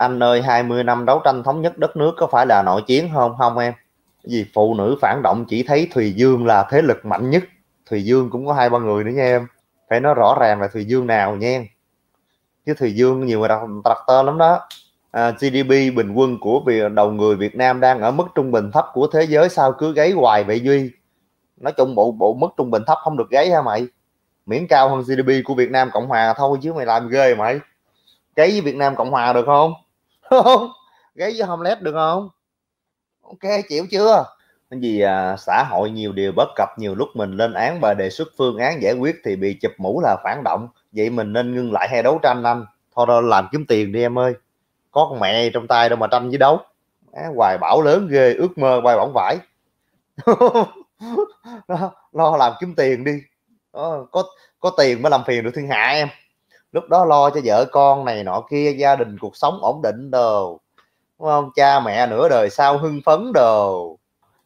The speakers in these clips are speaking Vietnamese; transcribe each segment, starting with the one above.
anh ơi 20 năm đấu tranh thống nhất đất nước có phải là nội chiến không không em vì phụ nữ phản động chỉ thấy Thùy Dương là thế lực mạnh nhất Thùy Dương cũng có hai ba người nữa nha em phải nói rõ ràng là Thùy Dương nào nha chứ Thùy Dương nhiều người đặt, đặt tên lắm đó à, GDP bình quân của việc đầu người Việt Nam đang ở mức trung bình thấp của thế giới sao cứ gáy hoài vậy Duy nói chung bộ bộ mức trung bình thấp không được gáy ha mày miễn cao hơn GDP của Việt Nam Cộng Hòa thôi chứ mày làm ghê mày Cái với Việt Nam Cộng Hòa được không không gáy với homeless được không ok chịu chưa cái gì à, xã hội nhiều điều bất cập nhiều lúc mình lên án và đề xuất phương án giải quyết thì bị chụp mũ là phản động vậy mình nên ngưng lại hay đấu tranh anh thôi đó làm kiếm tiền đi em ơi có con mẹ trong tay đâu mà tranh với đấu à, hoài bảo lớn ghê ước mơ bay bỏng vải lo, lo làm kiếm tiền đi đó, ờ, có có tiền mới làm phiền được thiên hạ em lúc đó lo cho vợ con này nọ kia gia đình cuộc sống ổn định đồ đúng không cha mẹ nửa đời sau hưng phấn đồ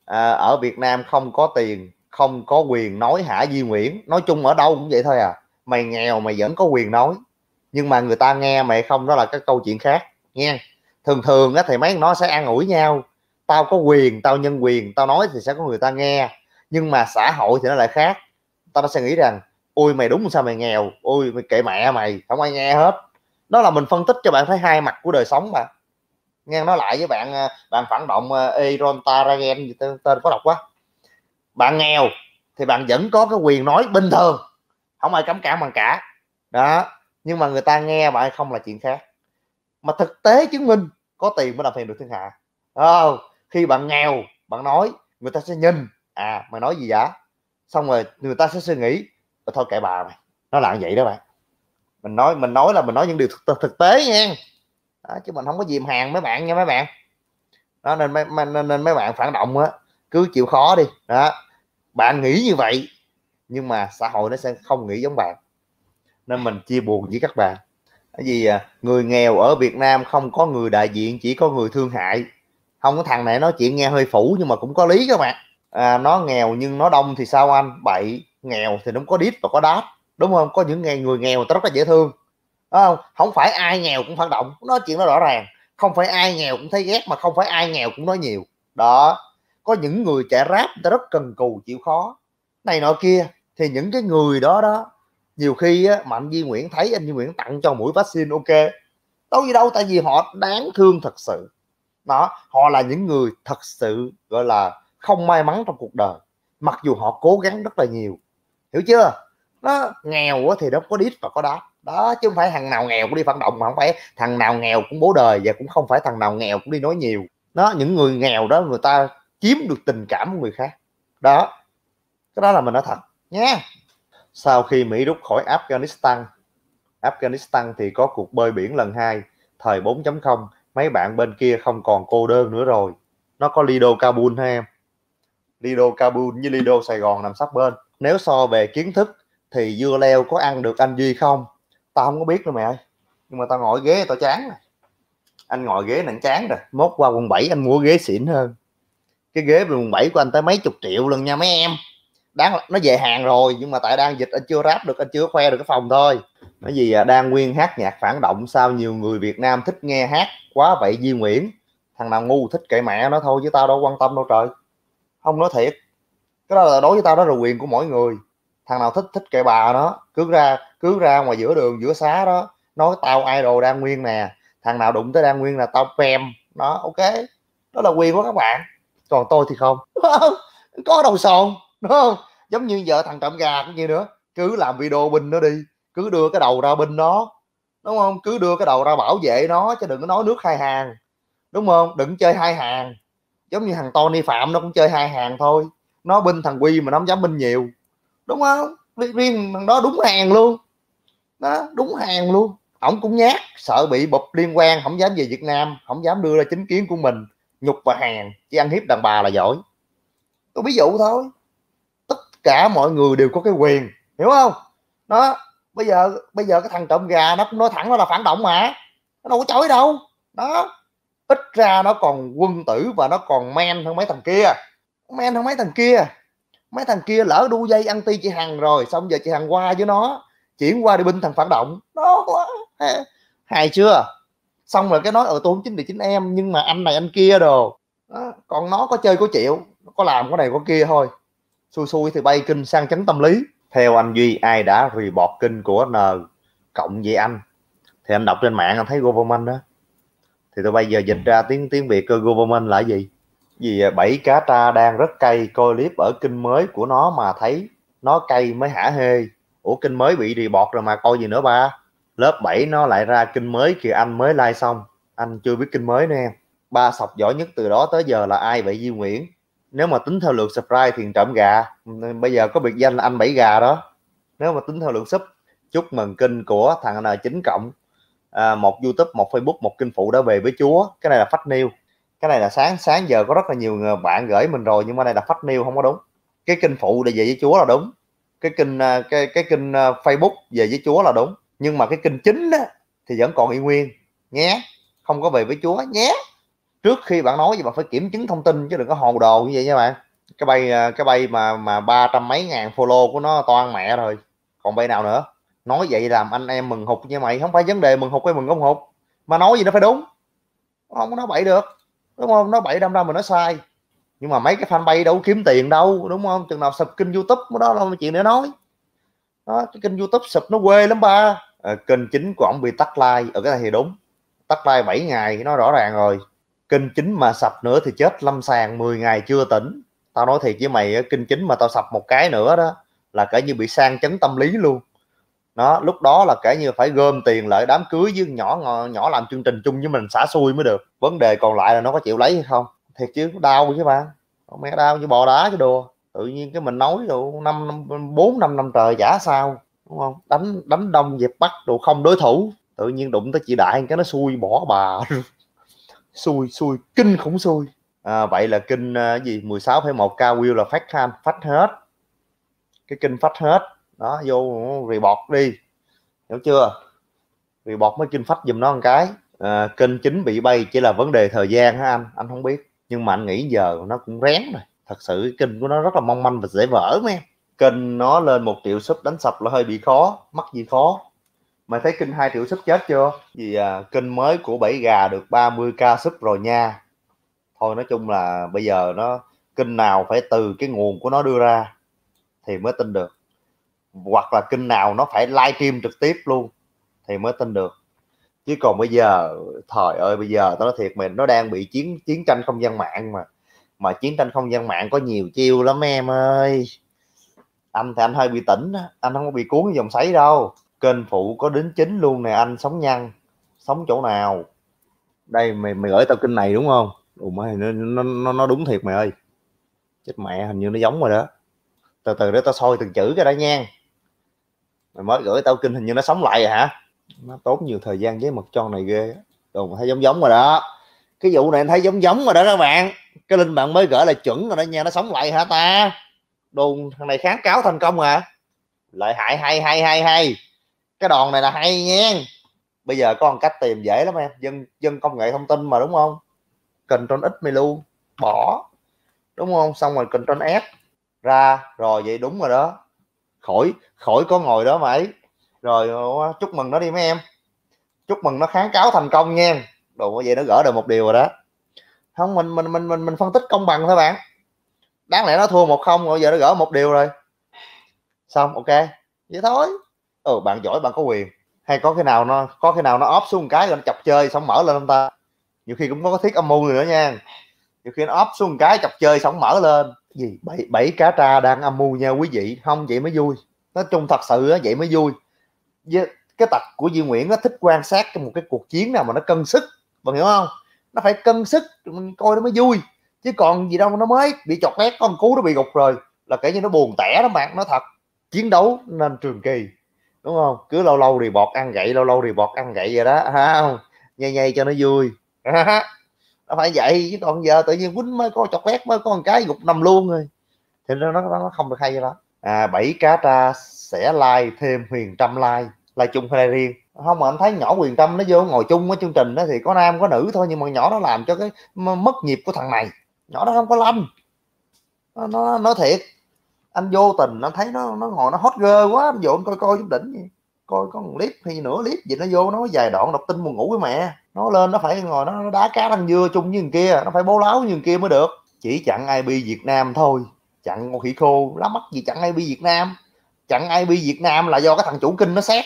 à, ở Việt Nam không có tiền không có quyền nói hả Di Nguyễn nói chung ở đâu cũng vậy thôi à mày nghèo mày vẫn có quyền nói nhưng mà người ta nghe mày không đó là cái câu chuyện khác nghe thường thường á thì mấy nó sẽ an ủi nhau tao có quyền tao nhân quyền tao nói thì sẽ có người ta nghe nhưng mà xã hội thì nó lại khác tao sẽ nghĩ rằng ôi mày đúng sao mày nghèo ôi mày kệ mẹ mày không ai nghe hết đó là mình phân tích cho bạn thấy hai mặt của đời sống mà nghe nó lại với bạn à, bạn phản động Eron à, Taragen tên, có đọc quá bạn nghèo thì bạn vẫn có cái quyền nói bình thường không ai cấm cản bằng cả đó nhưng mà người ta nghe bạn không là chuyện khác mà thực tế chứng minh có tiền mới làm phiền được thiên hạ à, khi bạn nghèo bạn nói người ta sẽ nhìn à mày nói gì vậy xong rồi người ta sẽ suy nghĩ thôi kệ bà mày nó là vậy đó bạn mình nói mình nói là mình nói những điều thực, thực tế nha đó, chứ mình không có dìm hàng mấy bạn nha mấy bạn đó nên mấy, nên, nên mấy bạn phản động á cứ chịu khó đi đó bạn nghĩ như vậy nhưng mà xã hội nó sẽ không nghĩ giống bạn nên mình chia buồn với các bạn Bởi vì người nghèo ở Việt Nam không có người đại diện chỉ có người thương hại không có thằng này nói chuyện nghe hơi phủ nhưng mà cũng có lý các bạn à, nó nghèo nhưng nó đông thì sao anh bậy nghèo thì nó có đít và có đáp đúng không có những ngày người nghèo người ta rất là dễ thương không không phải ai nghèo cũng phản động nói chuyện nó rõ ràng không phải ai nghèo cũng thấy ghét mà không phải ai nghèo cũng nói nhiều đó có những người trẻ ráp người ta rất cần cù chịu khó này nọ kia thì những cái người đó đó nhiều khi á, anh Duy Nguyễn thấy anh Duy Nguyễn tặng cho mũi vaccine ok đâu gì đâu tại vì họ đáng thương thật sự đó họ là những người thật sự gọi là không may mắn trong cuộc đời mặc dù họ cố gắng rất là nhiều hiểu chưa nó nghèo thì nó có đít và có đá đó chứ không phải thằng nào nghèo cũng đi phản động mà không phải thằng nào nghèo cũng bố đời và cũng không phải thằng nào nghèo cũng đi nói nhiều nó những người nghèo đó người ta chiếm được tình cảm của người khác đó cái đó là mình nói thật nha sau khi Mỹ rút khỏi Afghanistan Afghanistan thì có cuộc bơi biển lần hai thời 4.0 mấy bạn bên kia không còn cô đơn nữa rồi nó có Lido Kabul ha em Lido Kabul như Lido Sài Gòn nằm sát bên nếu so về kiến thức thì dưa leo có ăn được anh duy không tao không có biết đâu mẹ ơi nhưng mà tao ngồi ghế tao chán rồi anh ngồi ghế nặng chán rồi mốt qua quận 7 anh mua ghế xịn hơn cái ghế quận 7 của anh tới mấy chục triệu lần nha mấy em đáng nó về hàng rồi nhưng mà tại đang dịch anh chưa ráp được anh chưa khoe được cái phòng thôi nói gì à, đang nguyên hát nhạc phản động sao nhiều người Việt Nam thích nghe hát quá vậy Di Nguyễn thằng nào ngu thích kệ mẹ nó thôi chứ tao đâu quan tâm đâu trời không nói thiệt cái đó là đối với tao đó là quyền của mỗi người thằng nào thích thích kệ bà nó cứ ra cứ ra ngoài giữa đường giữa xá đó nói tao idol đang nguyên nè thằng nào đụng tới đang nguyên là tao pem đó ok đó là quyền của các bạn còn tôi thì không có đầu sòn đúng không giống như vợ thằng trộm gà cũng như nữa cứ làm video binh nó đi cứ đưa cái đầu ra binh nó đúng không cứ đưa cái đầu ra bảo vệ nó chứ đừng có nói nước hai hàng đúng không đừng chơi hai hàng giống như thằng Tony Phạm nó cũng chơi hai hàng thôi nó binh thằng quy mà nó không dám binh nhiều đúng không riêng thằng đó đúng hàng luôn đó đúng hàng luôn ổng cũng nhát sợ bị bụp liên quan không dám về Việt Nam không dám đưa ra chính kiến của mình nhục và hàng chỉ ăn hiếp đàn bà là giỏi tôi ví dụ thôi tất cả mọi người đều có cái quyền hiểu không đó bây giờ bây giờ cái thằng trộm gà nó cũng nói thẳng nó là phản động mà nó đâu có chối đâu đó ít ra nó còn quân tử và nó còn men hơn mấy thằng kia men không mấy thằng kia mấy thằng kia lỡ đu dây ăn ti chị hằng rồi xong giờ chị hằng qua với nó chuyển qua đi binh thằng phản động nó quá hài chưa xong rồi cái nói ở ờ, tôi chính là chính em nhưng mà anh này anh kia đồ đó. còn nó có chơi có chịu có làm có này có kia thôi xui xui thì bay kinh sang chấn tâm lý theo anh duy ai đã rì bọt kinh của n cộng với anh thì anh đọc trên mạng anh thấy government đó thì tôi bây giờ dịch ra tiếng tiếng việt cơ government là gì vì à, bảy cá tra đang rất cay coi clip ở kinh mới của nó mà thấy nó cay mới hả hê ủa kinh mới bị rì bọt rồi mà coi gì nữa ba lớp 7 nó lại ra kinh mới kìa anh mới like xong anh chưa biết kinh mới nè ba sọc giỏi nhất từ đó tới giờ là ai vậy Duy Nguyễn nếu mà tính theo lượt subscribe thì trộm gà bây giờ có biệt danh là anh bảy gà đó nếu mà tính theo lượt sub chúc mừng kinh của thằng N9 cộng à, một YouTube một Facebook một kinh phụ đã về với Chúa cái này là phát niêu cái này là sáng sáng giờ có rất là nhiều người bạn gửi mình rồi nhưng mà đây là phát news không có đúng cái kinh phụ để về với chúa là đúng cái kinh à, cái cái kinh à, facebook về với chúa là đúng nhưng mà cái kinh chính đó thì vẫn còn y nguyên nhé không có về với chúa nhé trước khi bạn nói gì bạn phải kiểm chứng thông tin chứ đừng có hồ đồ như vậy nha bạn cái bay à, cái bay mà mà ba trăm mấy ngàn follow của nó toàn mẹ rồi còn bay nào nữa nói vậy làm anh em mừng hụt như mày không phải vấn đề mừng hụt hay mừng không hụt mà nói gì nó phải đúng không có nói bậy được đúng không nó bảy năm năm mà nó sai nhưng mà mấy cái fanpage đâu kiếm tiền đâu đúng không chừng nào sập kênh youtube đó là chuyện để nói đó, cái kênh youtube sập nó quê lắm ba à, kênh chính của ông bị tắt like ở ờ, cái này thì đúng tắt like 7 ngày nó rõ ràng rồi kênh chính mà sập nữa thì chết lâm sàng 10 ngày chưa tỉnh tao nói thiệt với mày kênh chính mà tao sập một cái nữa đó là cả như bị sang chấn tâm lý luôn nó lúc đó là kể như phải gom tiền lại đám cưới với nhỏ nhỏ làm chương trình chung với mình xả xui mới được vấn đề còn lại là nó có chịu lấy hay không thiệt chứ đau chứ bạn mẹ đau như bò đá chứ đùa tự nhiên cái mình nói rồi năm bốn năm năm trời giả sao đúng không đánh đánh đông dẹp bắt đồ không đối thủ tự nhiên đụng tới chị đại cái nó xui bỏ bà xui xui kinh khủng xui à, vậy là kinh uh, gì 16,1 cao will là phát han phát hết cái kinh phát hết đó vô report đi hiểu chưa report mới kinh phách dùm nó một cái à, kênh chính bị bay chỉ là vấn đề thời gian ha anh anh không biết nhưng mà anh nghĩ giờ nó cũng rén rồi thật sự kênh của nó rất là mong manh và dễ vỡ mấy kênh nó lên một triệu sub đánh sập là hơi bị khó mắc gì khó mày thấy kênh hai triệu sub chết chưa vì à, kênh mới của bảy gà được 30k sub rồi nha thôi nói chung là bây giờ nó kênh nào phải từ cái nguồn của nó đưa ra thì mới tin được hoặc là kênh nào nó phải live stream trực tiếp luôn thì mới tin được chứ còn bây giờ thời ơi bây giờ tao nói thiệt mình nó đang bị chiến chiến tranh không gian mạng mà mà chiến tranh không gian mạng có nhiều chiêu lắm em ơi anh thì anh hơi bị tỉnh anh không có bị cuốn dòng sấy đâu kênh phụ có đến chính luôn nè anh sống nhăn sống chỗ nào đây mày mày gửi tao kênh này đúng không Ủa mày nó, nó nó đúng thiệt mày ơi chết mẹ hình như nó giống rồi đó từ từ để tao soi từng chữ cái đã nha mày mới gửi tao kinh hình như nó sống lại rồi à hả nó tốn nhiều thời gian với mật tròn này ghê đồ mà thấy giống giống rồi đó cái vụ này thấy giống giống rồi đó các bạn cái linh bạn mới gửi là chuẩn rồi đó nha nó sống lại hả ta đồ thằng này kháng cáo thành công à lợi hại hay hay hay hay cái đòn này là hay nha bây giờ có một cách tìm dễ lắm em dân dân công nghệ thông tin mà đúng không control x mày luôn bỏ đúng không xong rồi cần control ép ra rồi vậy đúng rồi đó khỏi khỏi có ngồi đó mà ấy rồi ờ, chúc mừng nó đi mấy em chúc mừng nó kháng cáo thành công nha đồ vậy nó gỡ được một điều rồi đó không mình mình mình mình mình phân tích công bằng thôi bạn đáng lẽ nó thua một không rồi giờ nó gỡ một điều rồi xong ok vậy thôi ừ bạn giỏi bạn có quyền hay có khi nào nó có khi nào nó óp xuống một cái rồi nó chọc chơi xong mở lên ông ta nhiều khi cũng có thiết âm mưu nữa nha nhiều khi nó óp xuống một cái chọc chơi xong mở lên gì bảy bảy cá tra đang âm mưu nha quý vị không vậy mới vui nói chung thật sự á, vậy mới vui với cái tật của Duy Nguyễn nó thích quan sát trong một cái cuộc chiến nào mà nó cân sức bạn hiểu không nó phải cân sức mình coi nó mới vui chứ còn gì đâu nó mới bị chọt lét con cú nó bị gục rồi là kể như nó buồn tẻ đó bạn nó thật chiến đấu nên trường kỳ đúng không cứ lâu lâu thì bọt ăn gậy lâu lâu thì bọt ăn gậy vậy đó ha không nhây nhây cho nó vui nó phải vậy chứ còn giờ tự nhiên quýnh mới có chọc quét mới có một cái gục nằm luôn rồi thì nó nó, nó không được hay đó. à bảy cá tra sẽ like thêm huyền trăm like like chung hay like riêng không mà anh thấy nhỏ quyền tâm nó vô ngồi chung với chương trình đó thì có nam có nữ thôi nhưng mà nhỏ nó làm cho cái mất nhịp của thằng này nhỏ nó không có lâm nó nó nói thiệt anh vô tình anh thấy nó nó ngồi nó hot girl quá anh vô anh coi coi chút đỉnh vậy. coi có một clip hay nửa clip gì nó vô nó vài đoạn đọc tin buồn ngủ với mẹ nó lên nó phải ngồi nó, nó đá cá thằng dưa chung như thằng kia nó phải bố láo như thằng kia mới được chỉ chặn IB Việt Nam thôi chặn con khỉ khô lá mắt gì chặn IB Việt Nam chặn IB Việt Nam là do cái thằng chủ kinh nó xét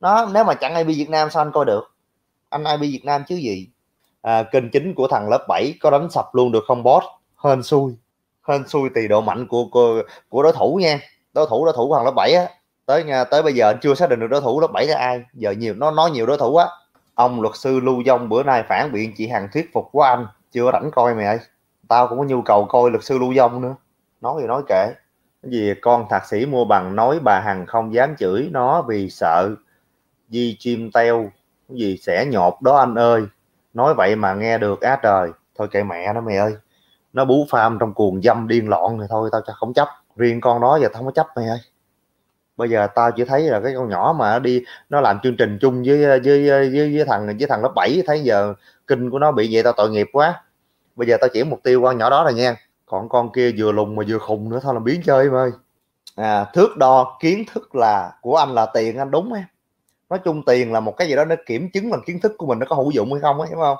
nó nếu mà chặn IB Việt Nam sao anh coi được anh IB Việt Nam chứ gì à, kênh chính của thằng lớp 7 có đánh sập luôn được không boss hên xui hên xui tùy độ mạnh của, của của đối thủ nha đối thủ đối thủ của thằng lớp 7 á tới à, tới bây giờ anh chưa xác định được đối thủ lớp 7 là ai giờ nhiều nó nói nhiều đối thủ á ông luật sư lưu dông bữa nay phản biện chị hằng thuyết phục của anh chưa rảnh coi mày ơi tao cũng có nhu cầu coi luật sư lưu dông nữa nói gì nói kệ vì con thạc sĩ mua bằng nói bà hằng không dám chửi nó vì sợ di chim teo gì sẽ nhột đó anh ơi nói vậy mà nghe được á trời thôi kệ mẹ nó mày ơi nó bú pham trong cuồng dâm điên loạn thì thôi tao chắc không chấp riêng con đó giờ tao không có chấp mày ơi bây giờ tao chỉ thấy là cái con nhỏ mà đi nó làm chương trình chung với ờ, với ờ, với, với thằng với thằng lớp 7 thấy giờ kinh của nó bị vậy tao tội nghiệp quá bây giờ tao chuyển mục tiêu qua nhỏ đó rồi nha còn con kia vừa lùng mà vừa khùng nữa thôi là biến chơi em ơi à, thước đo kiến thức là của anh là tiền anh đúng em nói chung tiền là một cái gì đó nó kiểm chứng bằng kiến thức của mình nó có hữu dụng hay không ấy hiểu không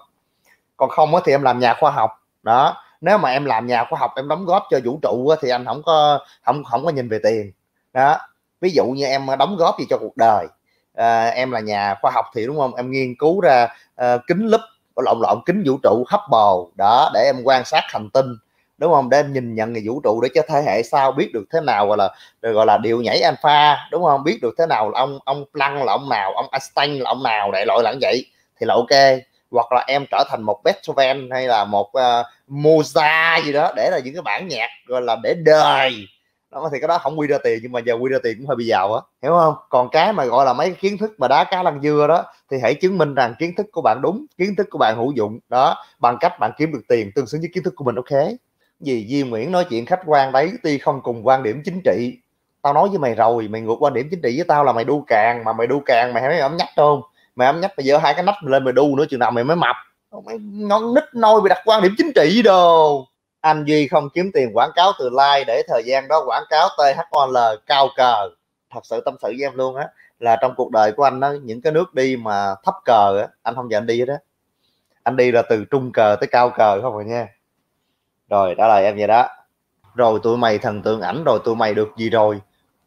còn không thì em làm nhà khoa học đó nếu mà em làm nhà khoa học em đóng góp cho vũ trụ thì anh không có không không có nhìn về tiền đó ví dụ như em ờ, đóng góp gì cho cuộc đời à, em là nhà khoa học thì đúng không em nghiên cứu ra à, kính lúp lộn lộn kính vũ trụ hấp Hubble đó để em quan sát hành tinh đúng không để em nhìn nhận người vũ trụ để cho thế hệ sau biết được thế nào gọi là gọi là điều nhảy alpha đúng không biết được thế nào là ông ông lăng là ông nào ông Einstein là ông nào đại loại là vậy thì là ok hoặc là em trở thành một Beethoven hay là một uh, Mozart gì đó để là những cái bản nhạc gọi là để đời đó thì cái đó không quy ra tiền nhưng mà giờ quy ra tiền cũng hơi bị giàu á hiểu không còn cái mà gọi là mấy kiến thức mà đá cá lăng dưa đó thì hãy chứng minh rằng kiến thức của bạn đúng kiến thức của bạn hữu dụng đó bằng cách bạn kiếm được tiền tương xứng với kiến thức của mình ok vì Di Nguyễn nói chuyện khách quan đấy tuy không cùng quan điểm chính trị tao nói với mày rồi mày ngược quan điểm chính trị với tao là mày đu càng mà mày đu càng mày mấy ấm nhắc không mày ấm nhắc mày giơ hai cái nách lên mày đu nữa chừng nào mày mới mập mày ngon nít nôi mày đặt quan điểm chính trị đồ anh duy không kiếm tiền quảng cáo từ like để thời gian đó quảng cáo thol cao cờ thật sự tâm sự với em luôn á là trong cuộc đời của anh đó những cái nước đi mà thấp cờ á anh không giờ anh đi đó anh đi là từ trung cờ tới cao cờ không rồi à nha rồi trả lời em vậy đó rồi tụi mày thần tượng ảnh rồi tụi mày được gì rồi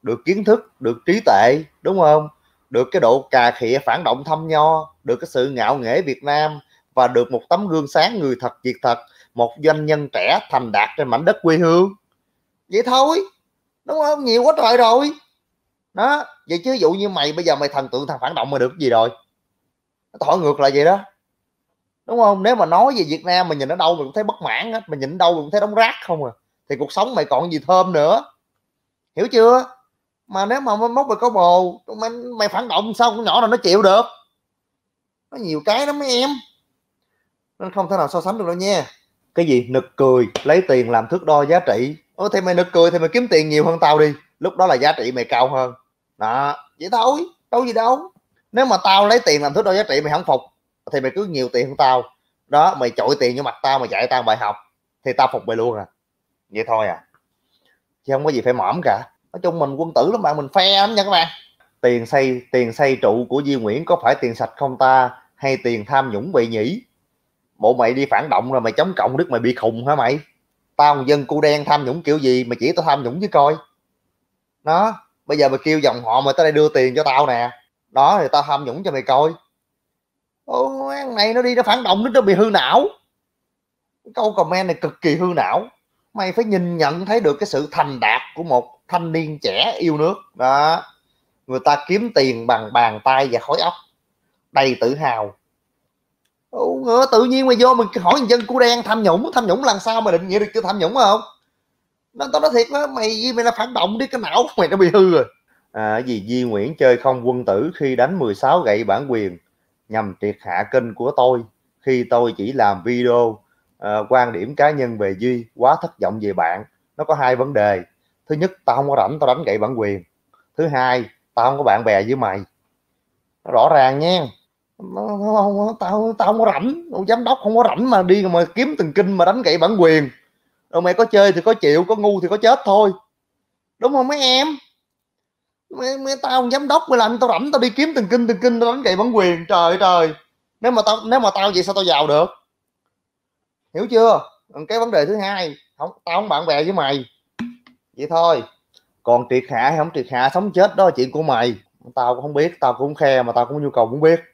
được kiến thức được trí tuệ đúng không được cái độ cà khịa phản động thâm nho được cái sự ngạo nghễ việt nam và được một tấm gương sáng người thật việc thật một doanh nhân trẻ thành đạt trên mảnh đất quê hương vậy thôi đúng không nhiều quá trời rồi đó vậy chứ dụ như mày bây giờ mày thần tượng thằng phản động mà được gì rồi nó thổi ngược lại vậy đó đúng không nếu mà nói về Việt Nam mình nhìn ở đâu mình cũng thấy bất mãn á mình nhìn ở đâu mình cũng thấy đống rác không à thì cuộc sống mày còn gì thơm nữa hiểu chưa mà nếu mà mốt mày có bồ mày, mày phản động sao con nhỏ nào nó chịu được nó nhiều cái lắm mấy em nên không thể nào so sánh được đâu nha cái gì nực cười lấy tiền làm thước đo giá trị Ô, thì mày nực cười thì mày kiếm tiền nhiều hơn tao đi lúc đó là giá trị mày cao hơn đó vậy thôi đâu gì đâu nếu mà tao lấy tiền làm thước đo giá trị mày không phục thì mày cứ nhiều tiền hơn tao đó mày chọi tiền vô mặt tao mà dạy tao bài học thì tao phục mày luôn à vậy thôi à chứ không có gì phải mõm cả nói chung mình quân tử lắm bạn mình phe lắm nha các bạn tiền xây tiền xây trụ của Di Nguyễn có phải tiền sạch không ta hay tiền tham nhũng vậy nhỉ bộ mày đi phản động rồi mày chống cộng đức mày bị khùng hả mày tao dân cu đen tham nhũng kiểu gì mày chỉ tao tham nhũng với coi nó bây giờ mày kêu dòng họ mày tới đây đưa tiền cho tao nè đó thì tao tham nhũng cho mày coi Ô, ăn này nó đi nó phản động nó bị hư não câu comment này cực kỳ hư não mày phải nhìn nhận thấy được cái sự thành đạt của một thanh niên trẻ yêu nước đó người ta kiếm tiền bằng bàn tay và khối óc đầy tự hào ừ, tự nhiên mà vô mình hỏi dân cu đen tham nhũng tham nhũng làm sao mà định nghĩa được chưa tham nhũng không nó tao nói thiệt đó mày mày là phản động đi cái não mày nó bị hư rồi à gì Di Nguyễn chơi không quân tử khi đánh 16 gậy bản quyền nhằm triệt hạ kênh của tôi khi tôi chỉ làm video à, quan điểm cá nhân về Duy quá thất vọng về bạn nó có hai vấn đề thứ nhất tao không có rảnh tao đánh gậy bản quyền thứ hai tao không có bạn bè với mày nó rõ ràng nha nó, nó không nó, tao tao không có rảnh ông giám đốc không có rảnh mà đi mà kiếm từng kinh mà đánh gậy bản quyền rồi mày có chơi thì có chịu có ngu thì có chết thôi đúng không mấy em mấy, mấy tao giám đốc mày làm tao rảnh tao đi kiếm từng kinh từng kinh tao đánh gậy bản quyền trời trời nếu mà tao nếu mà tao vậy sao tao giàu được hiểu chưa cái vấn đề thứ hai không tao không bạn bè với mày vậy thôi còn triệt hạ hay không triệt hạ sống chết đó là chuyện của mày tao cũng không biết tao cũng khe mà tao cũng nhu cầu muốn biết